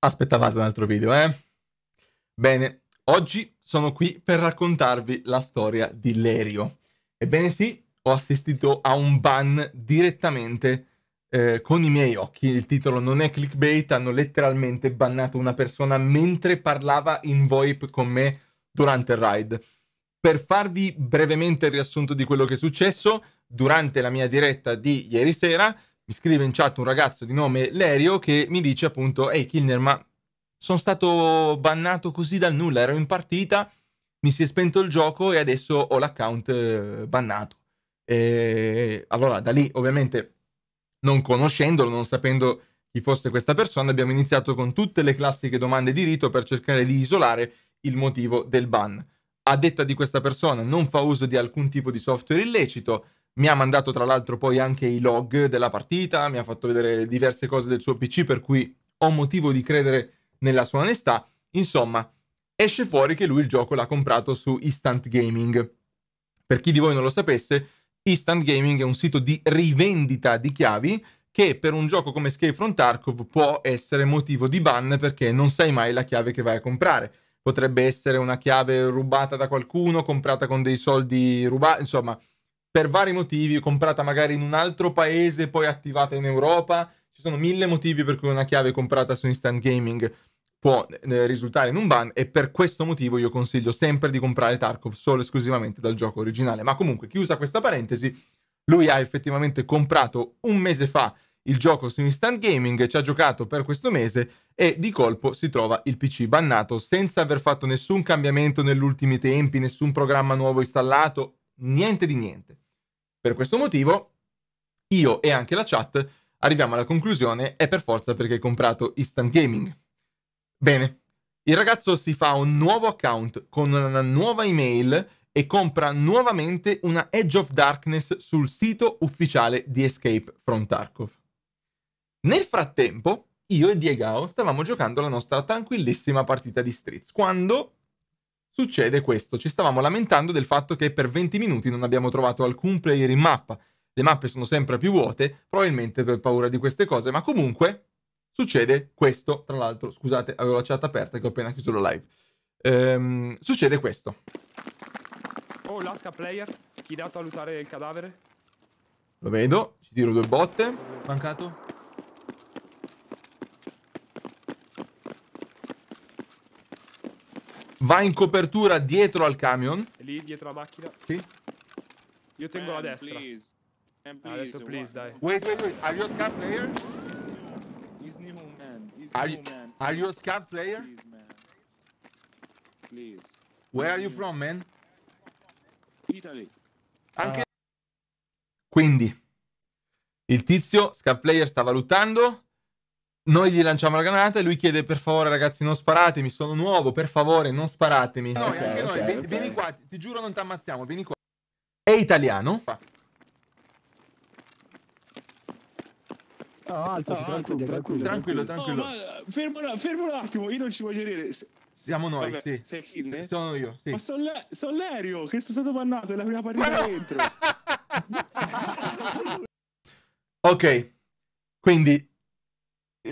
Aspettavate un altro video, eh? Bene, oggi sono qui per raccontarvi la storia di Lerio. Ebbene sì, ho assistito a un ban direttamente eh, con i miei occhi. Il titolo non è clickbait, hanno letteralmente bannato una persona mentre parlava in VoIP con me durante il ride. Per farvi brevemente il riassunto di quello che è successo, durante la mia diretta di ieri sera mi scrive in chat un ragazzo di nome Lerio che mi dice appunto, ehi Kilner, ma sono stato bannato così dal nulla, ero in partita, mi si è spento il gioco e adesso ho l'account eh, bannato. E allora da lì ovviamente non conoscendolo, non sapendo chi fosse questa persona, abbiamo iniziato con tutte le classiche domande di rito per cercare di isolare il motivo del ban. A detta di questa persona non fa uso di alcun tipo di software illecito, mi ha mandato tra l'altro poi anche i log della partita, mi ha fatto vedere diverse cose del suo PC, per cui ho motivo di credere nella sua onestà. Insomma, esce fuori che lui il gioco l'ha comprato su Instant Gaming. Per chi di voi non lo sapesse, Instant Gaming è un sito di rivendita di chiavi che per un gioco come Escape from Tarkov può essere motivo di ban perché non sai mai la chiave che vai a comprare. Potrebbe essere una chiave rubata da qualcuno, comprata con dei soldi rubati, insomma, per vari motivi, comprata magari in un altro paese, poi attivata in Europa. Ci sono mille motivi per cui una chiave comprata su Instant Gaming può eh, risultare in un ban e per questo motivo io consiglio sempre di comprare Tarkov solo e esclusivamente dal gioco originale. Ma comunque, chiusa questa parentesi, lui ha effettivamente comprato un mese fa il gioco su Instant Gaming, ci ha giocato per questo mese e di colpo si trova il PC bannato senza aver fatto nessun cambiamento negli ultimi tempi, nessun programma nuovo installato niente di niente. Per questo motivo, io e anche la chat arriviamo alla conclusione è per forza perché hai comprato Instant Gaming. Bene, il ragazzo si fa un nuovo account con una nuova email e compra nuovamente una Edge of Darkness sul sito ufficiale di Escape from Tarkov. Nel frattempo, io e Diegao stavamo giocando la nostra tranquillissima partita di Streets, quando succede questo. Ci stavamo lamentando del fatto che per 20 minuti non abbiamo trovato alcun player in mappa. Le mappe sono sempre più vuote, probabilmente per paura di queste cose, ma comunque succede questo. Tra l'altro, scusate, avevo la chat aperta che ho appena chiuso la live. Ehm, succede questo. Oh, Lasca player, chi è andato a lutare il cadavere? Lo vedo, ci tiro due botte. Mancato? Va in copertura dietro al camion. È lì, dietro la macchina. Sì. Io tengo Man, la destra. Please. Man, please. Ah, detto please, dai. Wait, wait, wait. Are you a scar player? He's new. He's new, man. He's are, new, you, man. are you a scar player? Please, man. Please. Where are you from, man? Italy. Anche... Quindi, il tizio, scar player, sta valutando noi gli lanciamo la granata e lui chiede per favore ragazzi non sparatemi, sono nuovo, per favore non sparatemi. Noi, okay, anche okay, noi, okay. vieni qua, ti giuro non ti ammazziamo, vieni qua. È italiano. No, alzati, no, alzati, tranquillo, tranquillo. tranquillo, tranquillo. No, eh, fermo, fermo, un attimo, io non ci voglio dire. Siamo noi, Vabbè, sì. Sei Kinder? Sono io, sì. Ma son, son Lerio, che sono stato bannato, è la prima partita no. dentro. ok, quindi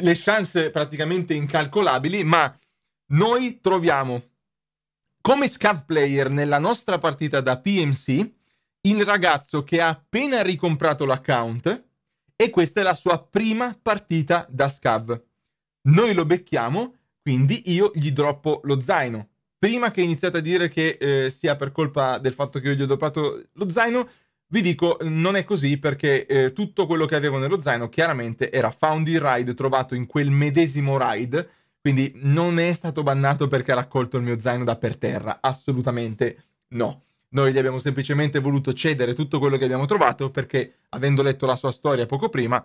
le chance praticamente incalcolabili, ma noi troviamo come scav player nella nostra partita da PMC il ragazzo che ha appena ricomprato l'account e questa è la sua prima partita da scav. Noi lo becchiamo, quindi io gli droppo lo zaino. Prima che iniziate a dire che eh, sia per colpa del fatto che io gli ho droppato lo zaino, vi dico, non è così perché eh, tutto quello che avevo nello zaino chiaramente era found in ride trovato in quel medesimo ride, quindi non è stato bannato perché ha raccolto il mio zaino da per terra, assolutamente no. Noi gli abbiamo semplicemente voluto cedere tutto quello che abbiamo trovato perché, avendo letto la sua storia poco prima,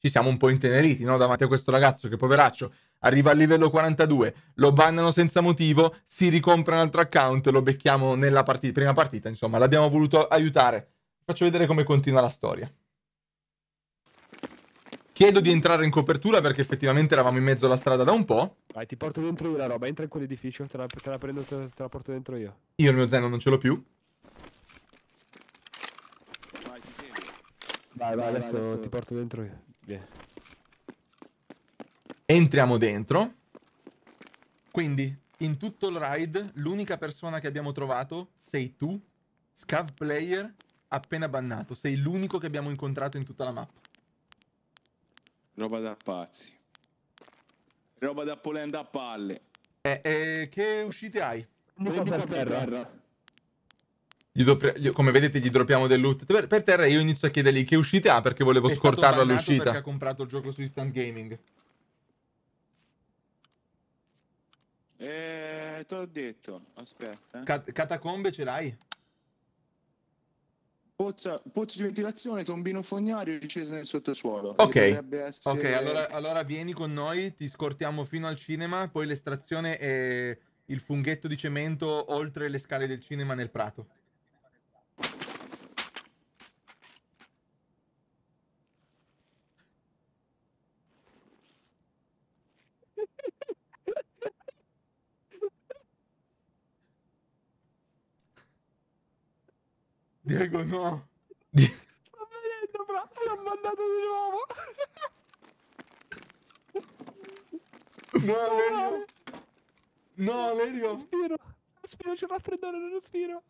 ci siamo un po' inteneriti no? davanti a questo ragazzo che poveraccio arriva al livello 42, lo bannano senza motivo, si ricompra un altro account, lo becchiamo nella partita, prima partita, insomma, l'abbiamo voluto aiutare. Faccio vedere come continua la storia. Chiedo di entrare in copertura perché effettivamente eravamo in mezzo alla strada da un po'. Vai, ti porto dentro io la roba, entra in quell'edificio, te la, te la prendo, te, te la porto dentro io. Io il mio zaino non ce l'ho più. Vai, vai, vai adesso, vai, adesso ti porto dentro io. Vieni. Entriamo dentro. Quindi, in tutto il ride, l'unica persona che abbiamo trovato sei tu, Scav Player, appena bannato. Sei l'unico che abbiamo incontrato in tutta la mappa. Roba da pazzi. Roba da polenda a palle. Eh, eh, che uscite hai? Io per terra. terra. Gli, come vedete gli droppiamo del loot per, per, terra io inizio a chiedergli che uscite ha perché volevo è scortarlo all'uscita perché ha comprato il gioco su Instant Gaming Eh, te l'ho detto, aspetta. Cat- catacombe ce l'hai? Pozza, pozzo di ventilazione, tombino fognario, discesa nel sottosuolo. Ok, essere... ok allora, allora, vieni con noi, ti scortiamo fino al cinema, poi l'estrazione e il funghetto di cemento oltre le scale del cinema nel prato. Diego no. Die... Sto venendo, fra. L'ho mandato di nuovo. No, Lerio. No, Valerio. Respiro. Respiro, c'è un raffreddore, non respiro.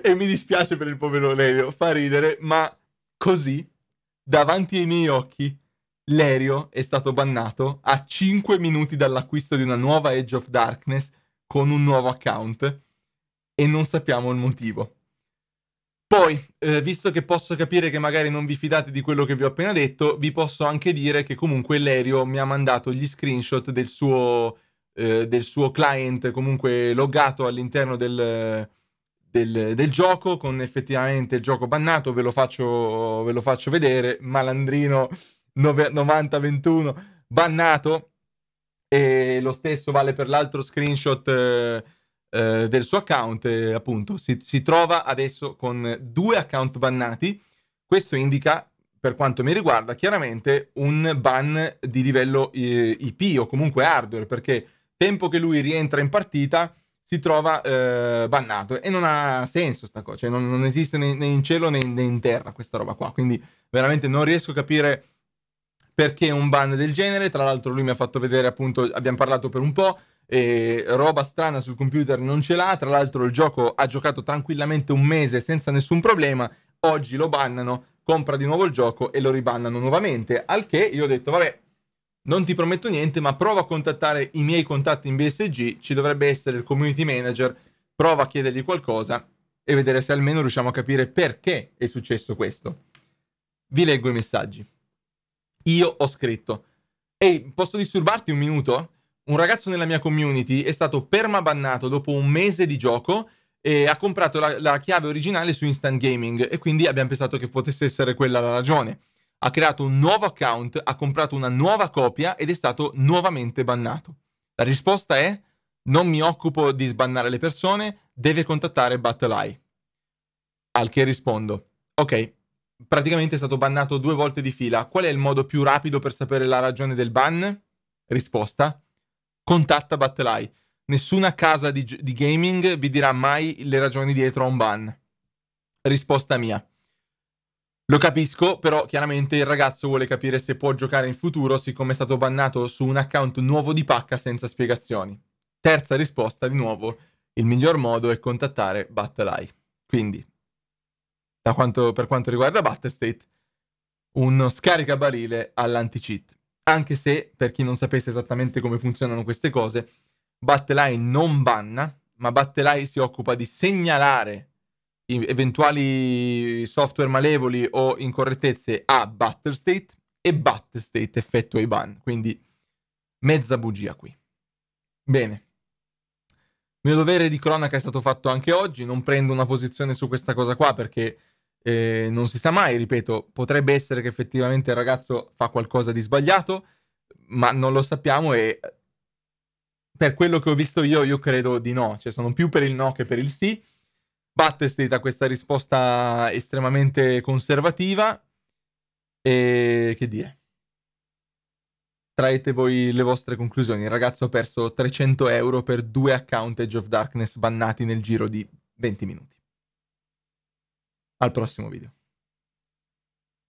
e mi dispiace per il povero Lerio, fa ridere, ma così, davanti ai miei occhi, Lerio è stato bannato a 5 minuti dall'acquisto di una nuova Edge of Darkness con un nuovo account e non sappiamo il motivo. Poi, eh, visto che posso capire che magari non vi fidate di quello che vi ho appena detto, vi posso anche dire che comunque Lerio mi ha mandato gli screenshot del suo, eh, del suo client comunque loggato all'interno del, del, del, gioco con effettivamente il gioco bannato, ve lo faccio, ve lo faccio vedere, malandrino 9021 bannato e lo stesso vale per l'altro screenshot. Eh, eh, del suo account, eh, appunto, si, si, trova adesso con due account bannati. Questo indica, per quanto mi riguarda, chiaramente un ban di livello eh, IP o comunque hardware, perché tempo che lui rientra in partita si trova eh, bannato e non ha senso sta cosa, cioè non, non esiste né, né, in cielo né, né, in terra questa roba qua, quindi veramente non riesco a capire perché un ban del genere, tra l'altro lui mi ha fatto vedere appunto, abbiamo parlato per un po' e roba strana sul computer non ce l'ha. Tra l'altro, il gioco ha giocato tranquillamente un mese senza nessun problema. Oggi lo bannano, compra di nuovo il gioco e lo ribannano nuovamente. Al che io ho detto, vabbè, non ti prometto niente, ma prova a contattare i miei contatti in BSG. Ci dovrebbe essere il community manager. Prova a chiedergli qualcosa e vedere se almeno riusciamo a capire perché è successo questo. Vi leggo i messaggi. Io ho scritto. Ehi, posso disturbarti un minuto? un ragazzo nella mia community è stato permabannato dopo un mese di gioco e ha comprato la, la, chiave originale su Instant Gaming e quindi abbiamo pensato che potesse essere quella la ragione. Ha creato un nuovo account, ha comprato una nuova copia ed è stato nuovamente bannato. La risposta è non mi occupo di sbannare le persone, deve contattare BattleEye. Al che rispondo, ok, praticamente è stato bannato due volte di fila, qual è il modo più rapido per sapere la ragione del ban? Risposta, contatta Battelai. Nessuna casa di, di, gaming vi dirà mai le ragioni dietro a un ban. Risposta mia. Lo capisco, però chiaramente il ragazzo vuole capire se può giocare in futuro siccome è stato bannato su un account nuovo di pacca senza spiegazioni. Terza risposta, di nuovo, il miglior modo è contattare Battelai. Quindi, quanto, per quanto riguarda Battlestate, uno scaricabarile all'anti-cheat anche se, per chi non sapesse esattamente come funzionano queste cose, Battelai non banna, ma Battelai si occupa di segnalare eventuali software malevoli o incorrettezze a Battlestate e Battlestate effettua i ban, quindi mezza bugia qui. Bene. Il mio dovere di cronaca è stato fatto anche oggi, non prendo una posizione su questa cosa qua perché e ehm, non si sa mai, ripeto, potrebbe essere che effettivamente il ragazzo fa qualcosa di sbagliato, ma non lo sappiamo e eh, per quello che ho visto io, io credo di no, cioè sono più per il no che per il sì. Battestate da questa risposta estremamente conservativa e che dire? Traete voi le vostre conclusioni. Il ragazzo ha perso 300 euro per due account Age of Darkness bannati nel giro di 20 minuti. Al prossimo video.